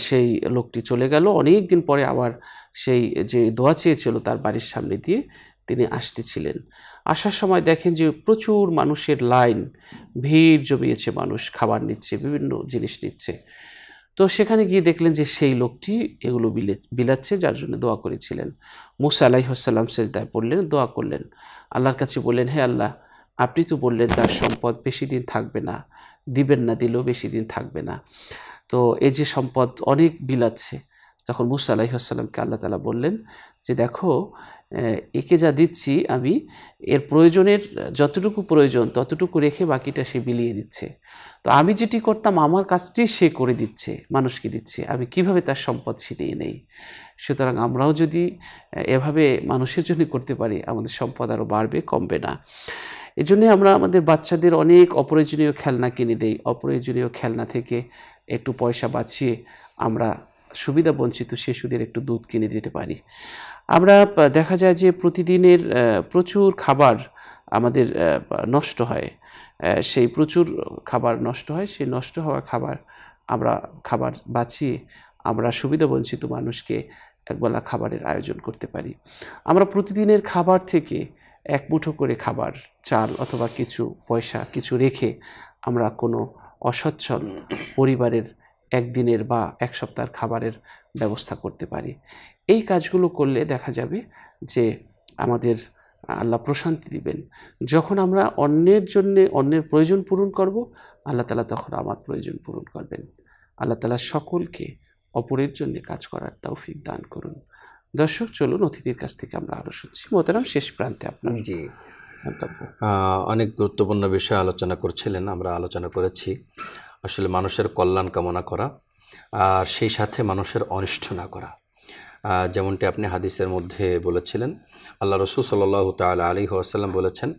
[SPEAKER 1] সেই লোকটি চলে গেল অনেক দিন পরে আবার সেই যে দোয়া চেয়েছিল তার বাড়ির সামনে দিয়ে তিনি আসতেছিলেন আসার সময় দেখেন যে প্রচুর মানুষের লাইন ভিড় জমিয়েছে মানুষ খাবার নিচ্ছে বিভিন্ন জিনিস নিচ্ছে তো সেখানে গিয়ে দেখলেন যে সেই লোকটি এগুলো বিলাচ্ছে যার জন্য দোয়া করেছিলেন মুসা আলাইহসাল্লাম সেজদায় পড়লেন দোয়া করলেন আল্লাহর কাছে বললেন হে আল্লাহ আপনি তো বললেন তার সম্পদ বেশি দিন থাকবে না দিবেন না দিলেও বেশি দিন থাকবে না তো এই যে সম্পদ অনেক বিলাচ্ছে তখন মুসা আলাইহসাল্লামকে আল্লাহ তালা বললেন যে দেখো একে যা দিচ্ছি আমি এর প্রয়োজনের যতটুকু প্রয়োজন ততটুকু রেখে বাকিটা সে বিলিয়ে দিচ্ছে তো আমি যেটি করতাম আমার কাজটি সে করে দিচ্ছে মানুষকে দিচ্ছে আমি কিভাবে তার সম্পদ ছিনিয়ে নেই সুতরাং আমরাও যদি এভাবে মানুষের জন্য করতে পারি আমাদের সম্পদ আরও বাড়বে কমবে না এজন্যে আমরা আমাদের বাচ্চাদের অনেক অপ্রয়োজনীয় খেলনা কিনে দেই অপ্রয়োজনীয় খেলনা থেকে একটু পয়সা বাঁচিয়ে আমরা সুবিধা বঞ্চিত শিশুদের একটু দুধ কিনে দিতে পারি আমরা দেখা যায় যে প্রতিদিনের প্রচুর খাবার আমাদের নষ্ট হয় সেই প্রচুর খাবার নষ্ট হয় সেই নষ্ট হওয়া খাবার আমরা খাবার বাঁচিয়ে আমরা সুবিধাবঞ্চিত মানুষকে একবেলা খাবারের আয়োজন করতে পারি আমরা প্রতিদিনের খাবার থেকে এক মুঠো করে খাবার চাল অথবা কিছু পয়সা কিছু রেখে আমরা কোনো অসচ্ছল পরিবারের একদিনের বা এক সপ্তাহের খাবারের ব্যবস্থা করতে পারি এই কাজগুলো করলে দেখা যাবে যে আমাদের আল্লাহ প্রশান্তি দিবেন যখন আমরা অন্যের জন্য অন্যের প্রয়োজন পূরণ করব আল্লাহ তালা তখন আমার প্রয়োজন পূরণ করবেন আল্লাহ তালা সকলকে অপরের জন্য কাজ করার তৌফিক দান করুন দর্শক চলুন অতিথির কাছ থেকে আমরা আরও শুনছি মোতারাম শেষ প্রান্তে আপনার জি
[SPEAKER 2] অনেক গুরুত্বপূর্ণ বিষয় আলোচনা করছিলেন আমরা আলোচনা করেছি আসলে মানুষের কল্যাণ কামনা করা আর সেই সাথে মানুষের অনিষ্ট না করা যেমনটি আপনি হাদিসের মধ্যে বলেছিলেন আল্লাহ রসুল সাল্লাহ তাল আলী আসাল্লাম বলেছেন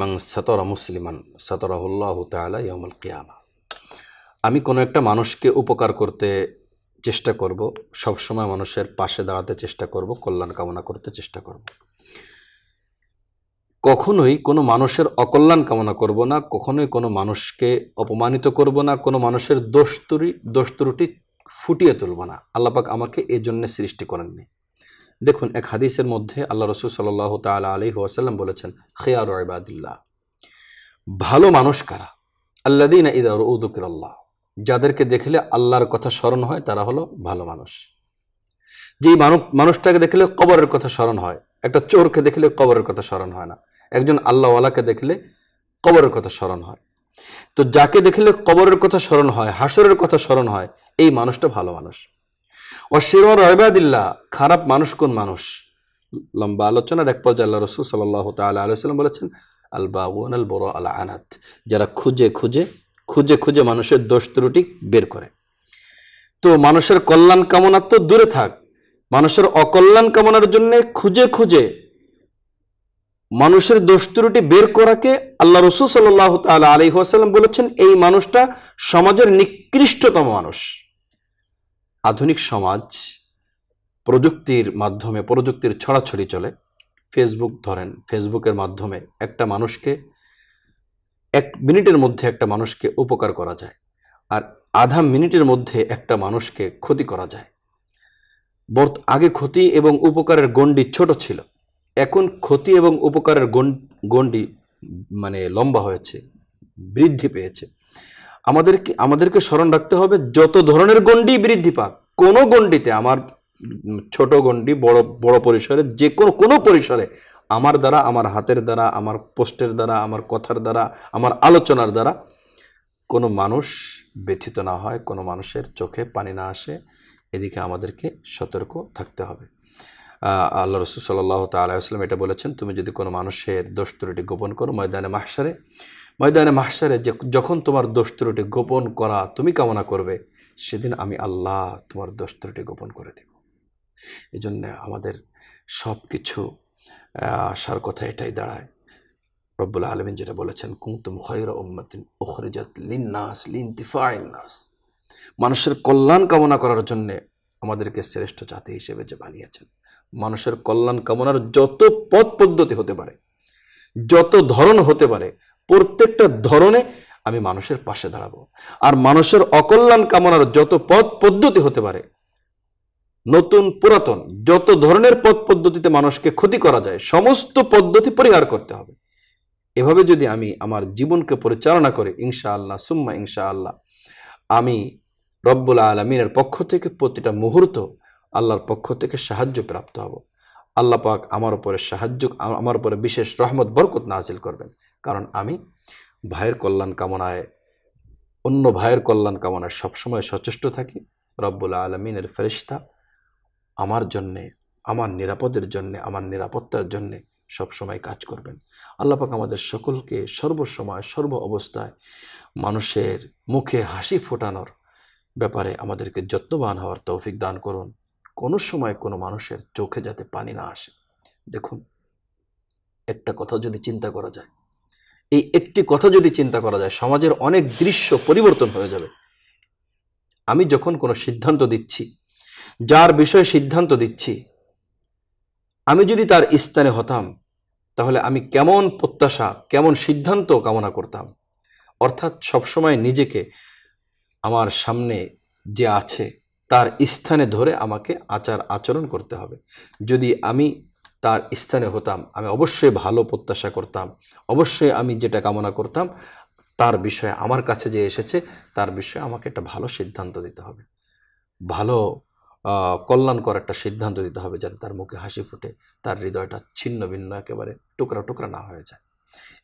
[SPEAKER 2] মাং সতরা মুসলিমান সতরাহুল্লাহ তালা ইয়মুল কিয়ামা আমি কোনো একটা মানুষকে উপকার করতে চেষ্টা করব সবসময় মানুষের পাশে দাঁড়াতে চেষ্টা করব কল্যাণ কামনা করতে চেষ্টা করব কখনোই কোনো মানুষের অকল্যাণ কামনা করব না কখনোই কোনো মানুষকে অপমানিত করব না কোনো মানুষের দোষ ত্রুটি দোষ ত্রুটি ফুটিয়ে তুলব না আল্লাপাক আমাকে এই জন্য সৃষ্টি করেননি দেখুন এক হাদিসের মধ্যে আল্লাহ রসুল সাল্লাহ তাল আলী ওয়াসাল্লাম বলেছেন খেয়ার ইবাদিল্লাহ ভালো মানুষ কারা দিন ইদার উদুকির আল্লাহ যাদেরকে দেখলে আল্লাহর কথা স্মরণ হয় তারা হলো ভালো মানুষ যেই মানুষটাকে দেখলে কবরের কথা স্মরণ হয় একটা চোরকে দেখলে কবরের কথা স্মরণ হয় না একজন আল্লাহওয়ালাকে দেখলে কবরের কথা স্মরণ হয় তো যাকে দেখলে কবরের কথা স্মরণ হয় হাসরের কথা স্মরণ হয় এই মানুষটা ভালো মানুষ ও শিরো রহবাদিল্লা খারাপ মানুষ কোন মানুষ লম্বা আলোচনার এক পর্যায়ে আল্লাহ রসুল সাল্লাহ তাল্লাহ আলাইসাল্লাম বলেছেন আল আল বড় আল্লাহ আনাত যারা খুঁজে খুঁজে খুঁজে খুঁজে মানুষের দোষ ত্রুটি বের করে তো মানুষের কল্যাণ কামনা তো দূরে থাক মানুষের অকল্যাণ কামনার জন্য খুঁজে খুঁজে মানুষের দোষ ত্রুটি বের করাকে আল্লাহ রসুল সাল্লাহ তালা আলী হাসাল্লাম বলেছেন এই মানুষটা সমাজের নিকৃষ্টতম মানুষ আধুনিক সমাজ প্রযুক্তির মাধ্যমে প্রযুক্তির ছড়াছড়ি চলে ফেসবুক ধরেন ফেসবুকের মাধ্যমে একটা মানুষকে এক মিনিটের মধ্যে একটা মানুষকে উপকার করা যায় আর আধা মিনিটের মধ্যে একটা মানুষকে ক্ষতি করা যায় বর্ত আগে ক্ষতি এবং উপকারের গণ্ডি ছোট ছিল এখন ক্ষতি এবং উপকারের গণ্ডি মানে লম্বা হয়েছে বৃদ্ধি পেয়েছে আমাদেরকে আমাদেরকে স্মরণ রাখতে হবে যত ধরনের গণ্ডি বৃদ্ধি পাক কোনো গণ্ডিতে আমার ছোট গণ্ডি বড় বড় পরিসরে যে কোনো কোনো পরিসরে আমার দ্বারা আমার হাতের দ্বারা আমার পোস্টের দ্বারা আমার কথার দ্বারা আমার আলোচনার দ্বারা কোনো মানুষ ব্যথিত না হয় কোনো মানুষের চোখে পানি না আসে এদিকে আমাদেরকে সতর্ক থাকতে হবে আল্লাহ রসুল সাল্লাহ তাল্লাম এটা বলেছেন তুমি যদি কোনো মানুষের দোষ ত্রুটি গোপন করো ময়দানে মাহসারে ময়দানে মাহসারে যে যখন তোমার দোষ ত্রুটি গোপন করা তুমি কামনা করবে সেদিন আমি আল্লাহ তোমার দোষ ত্রুটি গোপন করে দেব এই জন্য আমাদের সব কিছু আসার কথা এটাই দাঁড়ায় রব্বুল আলমিন যেটা বলেছেন কুমতুম খৈর উম্মিন ওখরিজাত লিন্নাস লিনতিফাইন্নাস মানুষের কল্যাণ কামনা করার জন্যে আমাদেরকে শ্রেষ্ঠ জাতি হিসেবে যে বানিয়েছেন মানুষের কল্যাণ কামনার যত পথ পদ্ধতি হতে পারে যত ধরন হতে পারে প্রত্যেকটা ধরনে আমি মানুষের পাশে দাঁড়াবো আর মানুষের অকল্যাণ কামনার যত পথ পদ্ধতি হতে পারে নতুন পুরাতন যত ধরনের পথ পদ্ধতিতে মানুষকে ক্ষতি করা যায় সমস্ত পদ্ধতি পরিহার করতে হবে এভাবে যদি আমি আমার জীবনকে পরিচালনা করি ইনশা আল্লাহ সুম্মা ইনশা আল্লাহ আমি রব্বুল আলমিনের পক্ষ থেকে প্রতিটা মুহূর্ত আল্লাহর পক্ষ থেকে সাহায্য প্রাপ্ত হব আল্লাহ পাক আমার উপরে সাহায্য আমার উপরে বিশেষ রহমত বরকত নাজিল করবেন কারণ আমি ভাইয়ের কল্যাণ কামনায় অন্য ভাইয়ের কল্যাণ কামনায় সবসময় সচেষ্ট থাকি রব্বুল আলমিনের ফেরিস্তা আমার জন্যে আমার নিরাপদের জন্যে আমার নিরাপত্তার জন্যে সবসময় কাজ করবেন পাক আমাদের সকলকে সর্বসময় সর্ব অবস্থায় মানুষের মুখে হাসি ফোটানোর ব্যাপারে আমাদেরকে যত্নবান হওয়ার তৌফিক দান করুন কোনো সময় কোনো মানুষের চোখে যাতে পানি না আসে দেখুন একটা কথা যদি চিন্তা করা যায় এই একটি কথা যদি চিন্তা করা যায় সমাজের অনেক দৃশ্য পরিবর্তন হয়ে যাবে আমি যখন কোনো সিদ্ধান্ত দিচ্ছি যার বিষয়ে সিদ্ধান্ত দিচ্ছি আমি যদি তার স্থানে হতাম তাহলে আমি কেমন প্রত্যাশা কেমন সিদ্ধান্ত কামনা করতাম অর্থাৎ সবসময় নিজেকে আমার সামনে যে আছে তার স্থানে ধরে আমাকে আচার আচরণ করতে হবে যদি আমি তার স্থানে হতাম আমি অবশ্যই ভালো প্রত্যাশা করতাম অবশ্যই আমি যেটা কামনা করতাম তার বিষয়ে আমার কাছে যে এসেছে তার বিষয়ে আমাকে একটা ভালো সিদ্ধান্ত দিতে হবে ভালো কল্যাণকর একটা সিদ্ধান্ত দিতে হবে যাতে তার মুখে হাসি ফুটে তার হৃদয়টা ছিন্ন ভিন্ন একেবারে টুকরা টুকরা না হয়ে যায়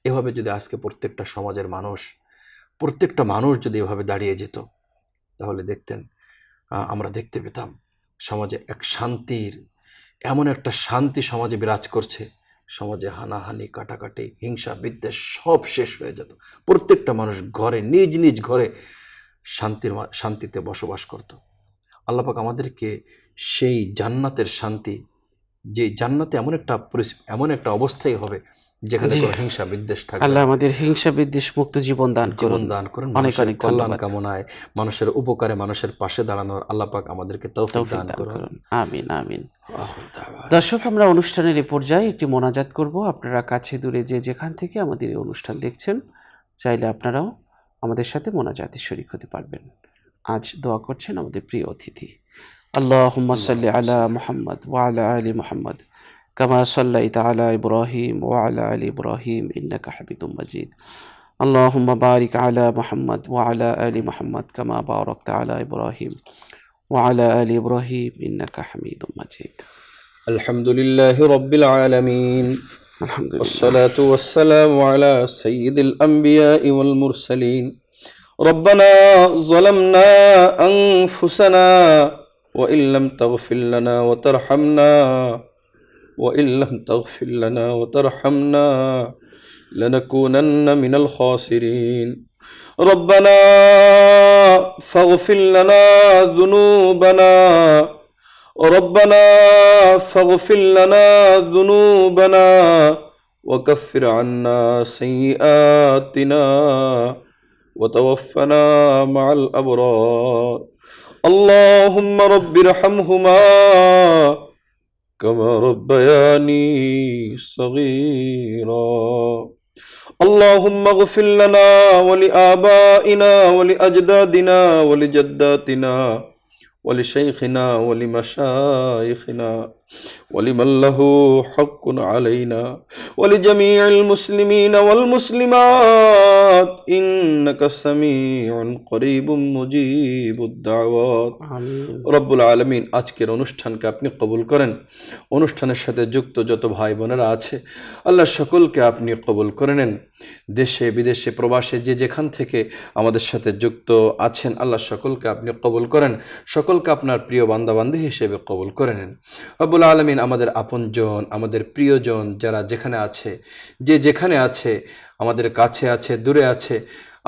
[SPEAKER 2] এভাবে যদি আজকে প্রত্যেকটা সমাজের মানুষ প্রত্যেকটা মানুষ যদি এভাবে দাঁড়িয়ে যেত তাহলে দেখতেন আমরা দেখতে পেতাম সমাজে এক শান্তির এমন একটা শান্তি সমাজে বিরাজ করছে সমাজে হানাহানি কাটাকাটি হিংসা বিদ্বেষ সব শেষ হয়ে যেত প্রত্যেকটা মানুষ ঘরে নিজ নিজ ঘরে শান্তির শান্তিতে বসবাস করত আল্লাপাক আমাদেরকে সেই জান্নাতের শান্তি যে জান্নাতে এমন একটা এমন একটা অবস্থাই হবে যেখানে হিংসা বিদ্বেষ থাকে আল্লাহ আমাদের
[SPEAKER 1] হিংসা বিদ্বেষ মুক্ত জীবন দান
[SPEAKER 2] করুন দান করুন অনেক অনেক কল্যাণ কামনায় মানুষের উপকারে মানুষের পাশে দাঁড়ানোর আল্লাহ পাক আমাদেরকে তৌফিক দান করুন
[SPEAKER 1] আমিন আমিন দর্শক আমরা অনুষ্ঠানের এ পর্যায়ে একটি মোনাজাত করব আপনারা কাছে দূরে যে যেখান থেকে আমাদের এই অনুষ্ঠান দেখছেন চাইলে আপনারাও আমাদের সাথে মোনাজাতে শরিক হতে পারবেন আজ দোয়া করছেন আমাদের প্রিয় অতিথি আল্লাহ সাল্লি আলা মোহাম্মদ ওয়া আলা আলী মোহাম্মদ كما صليت على إبراهيم وعلى آل إبراهيم إنك حميد مجيد اللهم بارك على محمد وعلى آل محمد كما باركت على إبراهيم وعلى آل إبراهيم إنك حميد مجيد
[SPEAKER 2] الحمد لله رب العالمين الحمد لله والصلاة والسلام على سيد الأنبياء والمرسلين ربنا ظلمنا أنفسنا وإن لم تغفر لنا وترحمنا و عم تغفلنا و ترہمنا کو من الخاصرین ربنا فغف اللہ ربنا فغفلنا ظنو بنا و فرانہ سی آتین و توفنا معلب اللہ ربرم حما قمر بیانی صغیر اللہ ولی آبا ولی اجدینا ولی جدہ دینا ولی شیخنا ولی مشائخنا ولمن له حق علينا ولجميع المسلمين والمسلمات إنك سميع قريب مجيب الدعوات رب العالمين আজকের অনুষ্ঠানকে আপনি কবুল করেন অনুষ্ঠানের সাথে যুক্ত যত ভাই বোনেরা আছে আল্লাহ সকলকে আপনি কবুল করে নেন দেশে বিদেশে প্রবাসে যে যেখান থেকে আমাদের সাথে যুক্ত আছেন আল্লাহ সকলকে আপনি কবুল করেন সকলকে আপনার প্রিয় বান্দাবান্দি হিসেবে কবুল করে নেন রব্বুল আল্লাহ আলমিন আমাদের আপনজন আমাদের প্রিয়জন যারা যেখানে আছে যে যেখানে আছে আমাদের কাছে আছে দূরে আছে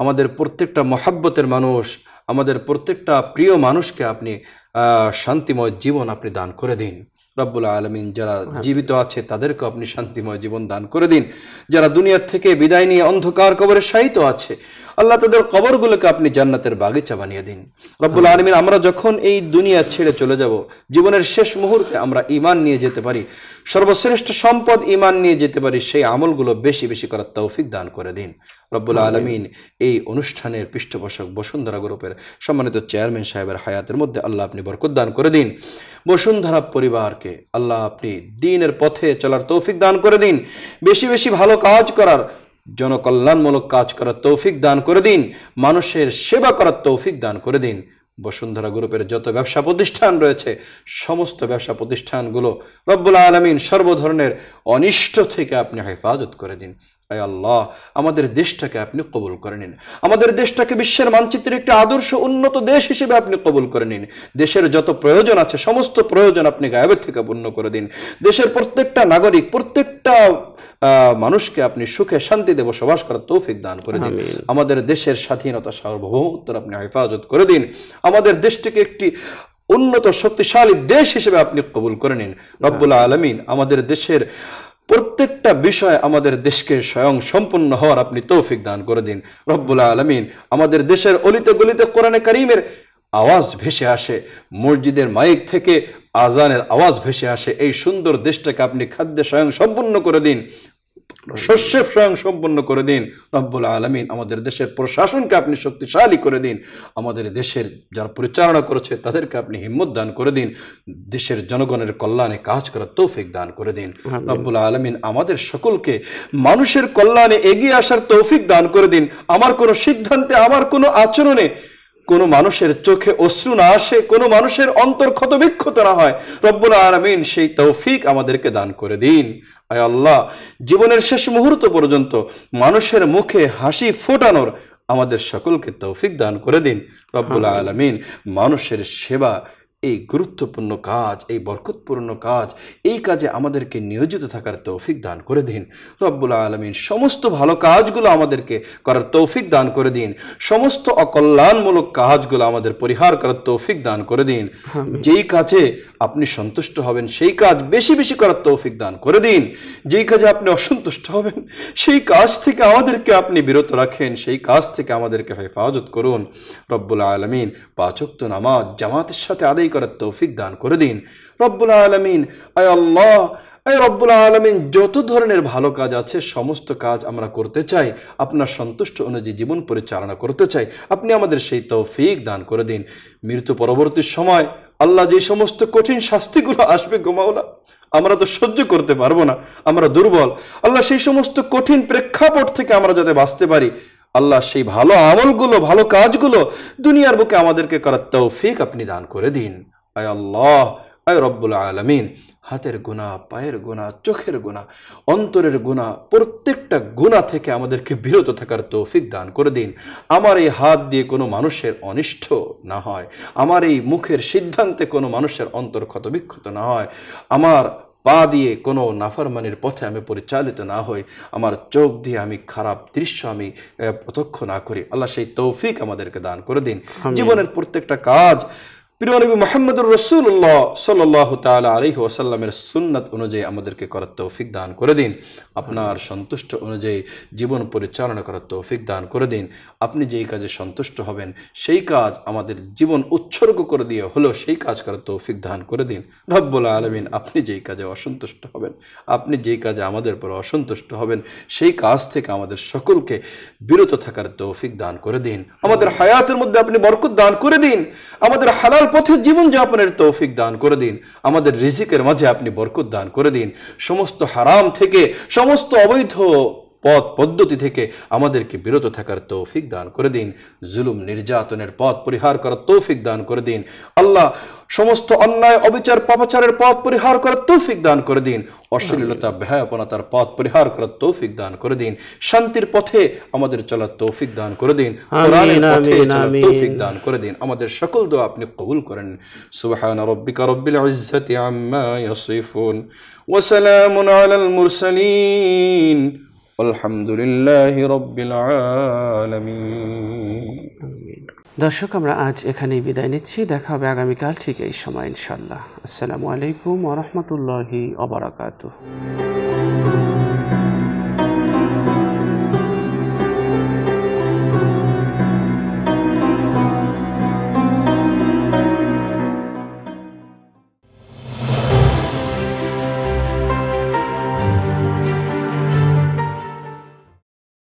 [SPEAKER 2] আমাদের প্রত্যেকটা মহাব্বতের মানুষ আমাদের প্রত্যেকটা প্রিয় মানুষকে আপনি শান্তিময় জীবন আপনি দান করে দিন রব্বুল্লা আলমিন যারা হ্যাঁ। জীবিত আছে তাদেরকে আপনি শান্তিময় জীবন দান করে দিন যারা দুনিয়ার থেকে বিদায় নিয়ে অন্ধকার কবরে শায়িত আছে আল্লাহ তাদের কবরগুলোকে আপনি জান্নাতের বাগিচা বানিয়ে দিন রব্বুল আলমিন আমরা যখন এই দুনিয়া ছেড়ে চলে যাব জীবনের শেষ মুহূর্তে আমরা ইমান নিয়ে যেতে পারি সর্বশ্রেষ্ঠ সম্পদ ইমান নিয়ে যেতে পারি সেই আমলগুলো বেশি বেশি করার তৌফিক দান করে দিন রব্বুল আলমিন এই অনুষ্ঠানের পৃষ্ঠপোষক বসুন্ধরা গ্রুপের সম্মানিত চেয়ারম্যান সাহেবের হায়াতের মধ্যে আল্লাহ আপনি বরকদান করে দিন বসুন্ধরা পরিবারকে আল্লাহ আপনি দিনের পথে চলার তৌফিক দান করে দিন বেশি বেশি ভালো কাজ করার জনকল্যাণমূলক কাজ করার তৌফিক দান করে দিন মানুষের সেবা করার তৌফিক দান করে দিন বসুন্ধরা গ্রুপের যত ব্যবসা প্রতিষ্ঠান রয়েছে সমস্ত ব্যবসা প্রতিষ্ঠানগুলো রব্বুল আলমিন সর্বধরনের অনিষ্ট থেকে আপনি হেফাজত করে দিন আল্লাহ আমাদের দেশটাকে আপনি কবুল করে নিন আমাদের দেশটাকে বিশ্বের মানচিত্রের একটি আদর্শ উন্নত দেশ হিসেবে আপনি কবুল করে নিন দেশের যত প্রয়োজন আছে সমস্ত প্রয়োজন আপনি গায়বের থেকে পূর্ণ করে দিন দেশের প্রত্যেকটা নাগরিক প্রত্যেকটা মানুষকে আপনি সুখে শান্তিতে বসবাস করার তৌফিক দান করে দিন আমাদের দেশের স্বাধীনতা সার্বভৌমত্ব আপনি হেফাজত করে দিন আমাদের দেশটিকে একটি উন্নত শক্তিশালী দেশ হিসেবে আপনি কবুল করে নিন রব্বুল আলমিন আমাদের দেশের প্রত্যেকটা বিষয় আমাদের দেশকে স্বয়ং সম্পূর্ণ হওয়ার আপনি তৌফিক দান করে দিন রব্বুল আলমিন আমাদের দেশের অলিতে গলিতে কোরআনে করিমের আওয়াজ ভেসে আসে মসজিদের মাইক থেকে আজানের আওয়াজ ভেসে আসে এই সুন্দর দেশটাকে আপনি খাদ্যে স্বয়ং সম্পূর্ণ করে দিন শস্যে স্বয়ং সম্পন্ন করে দিন রব্বুল আলমিন আমাদের দেশের প্রশাসনকে আপনি শক্তিশালী করে দিন আমাদের দেশের যারা পরিচালনা করেছে তাদেরকে আপনি হিম্মত দান করে দিন দেশের জনগণের কল্যাণে কাজ করার তৌফিক দান করে দিন রব্বুল আলমিন আমাদের সকলকে মানুষের কল্যাণে এগিয়ে আসার তৌফিক দান করে দিন আমার কোনো সিদ্ধান্তে আমার কোনো আচরণে কোনো মানুষের চোখে অশ্রু না আসে কোনো মানুষের অন্তর ক্ষতবিক্ষত না হয় রব্বুল আলমিন সেই তৌফিক আমাদেরকে দান করে দিন আয় আল্লাহ জীবনের শেষ মুহূর্ত পর্যন্ত মানুষের মুখে হাসি ফোটানোর আমাদের সকলকে তৌফিক দান করে দিন রব্বুল আলমিন মানুষের সেবা এই গুরুত্বপূর্ণ কাজ এই বরকতপূর্ণ কাজ এই কাজে আমাদেরকে নিয়োজিত থাকার তৌফিক দান করে দিন রব্বুল আলমিন সমস্ত ভালো কাজগুলো আমাদেরকে করার তৌফিক দান করে দিন সমস্ত অকল্যাণমূলক কাজগুলো আমাদের পরিহার করার তৌফিক দান করে দিন যেই কাজে আপনি সন্তুষ্ট হবেন সেই কাজ বেশি বেশি করার তৌফিক দান করে দিন যেই কাজে আপনি অসন্তুষ্ট হবেন সেই কাজ থেকে আমাদেরকে আপনি বিরত রাখেন সেই কাজ থেকে আমাদেরকে হেফাজত করুন রব্বুল আলমিন পাচক্ত নামাজ জামাতের সাথে আদায় করার তৌফিক দান করে দিন রব্বুল আলমিন আয় আল্লাহ এই রব্বুল আলমিন যত ধরনের ভালো কাজ আছে সমস্ত কাজ আমরা করতে চাই আপনার সন্তুষ্ট অনুযায়ী জীবন পরিচালনা করতে চাই আপনি আমাদের সেই তৌফিক দান করে দিন মৃত্যু পরবর্তী সময় আল্লাহ যে সমস্ত কঠিন শাস্তিগুলো আসবে গোমাওলা আমরা তো সহ্য করতে পারবো না আমরা দুর্বল আল্লাহ সেই সমস্ত কঠিন প্রেক্ষাপট থেকে আমরা যাতে বাঁচতে পারি আল্লাহ সেই ভালো আমলগুলো ভালো কাজগুলো দুনিয়ার বুকে আমাদেরকে করার তৌফিক আপনি দান করে দিন আয় আল্লাহ আয় রব্বুল আলমিন হাতের গুণা পায়ের গুণা চোখের গুণা অন্তরের গুণা প্রত্যেকটা গুণা থেকে আমাদেরকে বিরত থাকার তৌফিক দান করে দিন আমার এই হাত দিয়ে কোনো মানুষের অনিষ্ট না হয় আমার এই মুখের সিদ্ধান্তে কোনো মানুষের অন্তর ক্ষতবিক্ষত না হয় আমার পা দিয়ে কোনো নাফারমানির পথে আমি পরিচালিত না হই আমার চোখ দিয়ে আমি খারাপ দৃশ্য আমি প্রত্যক্ষ না করি আল্লাহ সেই তৌফিক আমাদেরকে দান করে দিন জীবনের প্রত্যেকটা কাজ প্রিয়নবী মোহাম্মদুর রসুল্লাহ সাল্লাহ ওসাল্লামের সুন্নাত অনুযায়ী আমাদেরকে করার তৌফিক দান করে দিন আপনার সন্তুষ্ট অনুযায়ী জীবন পরিচালনা করার তৌফিক দান করে দিন আপনি যেই কাজে সন্তুষ্ট হবেন সেই কাজ আমাদের জীবন উৎসর্গ করে দিয়ে হলেও সেই কাজ করার তৌফিক দান করে দিন রব্বুল আলমিন আপনি যেই কাজে অসন্তুষ্ট হবেন আপনি যেই কাজে আমাদের পর অসন্তুষ্ট হবেন সেই কাজ থেকে আমাদের সকলকে বিরত থাকার তৌফিক দান করে দিন আমাদের হায়াতের মধ্যে আপনি বরকত দান করে দিন আমাদের হালাল আল্লাহর পথে জীবনযাপনের তৌফিক দান করে দিন আমাদের রিজিকের মাঝে আপনি বরকত দান করে দিন সমস্ত হারাম থেকে সমস্ত অবৈধ পথ পদ্ধতি থেকে আমাদেরকে বিরত থাকার তৌফিক দান করে দিন জুলুম নির্যাতনের পথ পরিহার করার তৌফিক দান করে দিন আল্লাহ সমস্ত অন্যায় অবিচার পাপাচারের পথ পরিহার করার তৌফিক দান করে দিন অশ্লীলতা ব্যয়াপনাতার পথ পরিহার করার তৌফিক দান করে দিন শান্তির পথে আমাদের চলার তৌফিক দান করে দিন তৌফিক দান করে দিন আমাদের সকল দোয়া আপনি কবুল করেন সুবহান রব্বিকা রব্বিল ইজ্জতি আম্মা ইয়াসিফুন ওয়া সালামুন আলাল মুরসালিন দর্শক
[SPEAKER 1] আমরা আজ এখানেই বিদায় নিচ্ছি দেখা হবে আগামীকাল ঠিক এই সময় ইনশাল্লাহ আসসালামু আলাইকুম ওরহমতুল্লাহি অবরাকাতু